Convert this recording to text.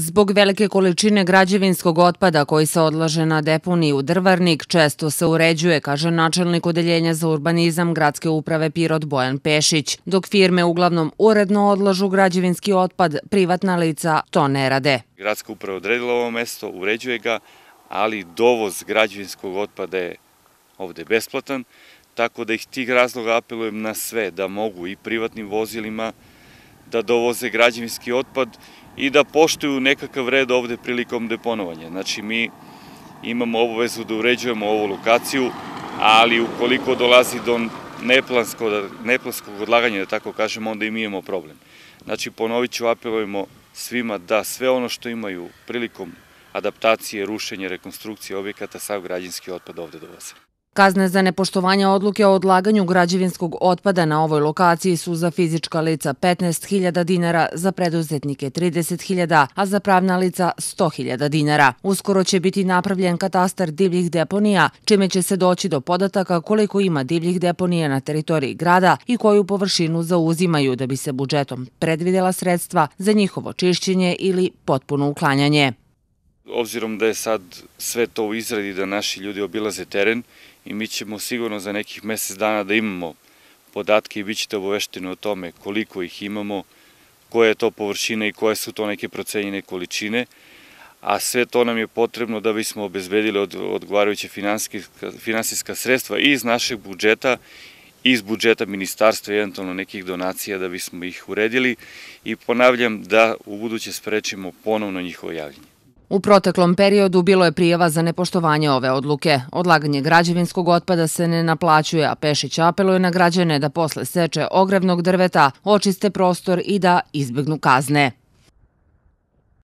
Zbog velike količine građevinskog otpada koji se odlaže na deponiju Drvarnik često se uređuje, kaže načelnik Odeljenja za urbanizam Gradske uprave Pirot Bojan Pešić, dok firme uglavnom uredno odlažu građevinski otpad, privatna lica to ne rade. Gradska uprava odredila ovo mesto, uređuje ga, ali dovoz građevinskog otpada je ovde besplatan, tako da ih tih razloga apelujem na sve da mogu i privatnim vozilima da dovoze građevinski otpad i da poštuju nekakav red ovde prilikom deponovanja. Znači, mi imamo obavezu da uređujemo ovu lokaciju, ali ukoliko dolazi do neplansko, neplanskog odlaganja, da tako kažemo, onda i mi imamo problem. Znači, ponovit ću, apelujemo svima da sve ono što imaju prilikom adaptacije, rušenja, rekonstrukcije objekata, sav građanski otpad ovde dolaze. Kazne za nepoštovanje odluke o odlaganju građevinskog otpada na ovoj lokaciji su za fizička lica 15.000 dinara, za preduzetnike 30.000, a za pravna lica 100.000 dinara. Uskoro će biti napravljen katastar divljih deponija, čime će se doći do podataka koliko ima divljih deponija na teritoriji grada i koju površinu zauzimaju da bi se budžetom predvidela sredstva za njihovo čišćenje ili potpuno uklanjanje obzirom da je sad sve to u izradi, da naši ljudi obilaze teren i mi ćemo sigurno za nekih mesec dana da imamo podatke i bit ćete obavešteni o tome koliko ih imamo, koja je to površina i koje su to neke procenjene količine, a sve to nam je potrebno da bismo obezbedili odgovarajuće finansijska sredstva i iz našeg budžeta iz budžeta ministarstva i eventualno nekih donacija da bismo ih uredili i ponavljam da u buduće sprečimo ponovno njihovo javljanje. U proteklom periodu bilo je prijava za nepoštovanje ove odluke. Odlaganje građevinskog otpada se ne naplaćuje, a Pešić apeluje na građane da posle seče ogrevnog drveta očiste prostor i da izbegnu kazne.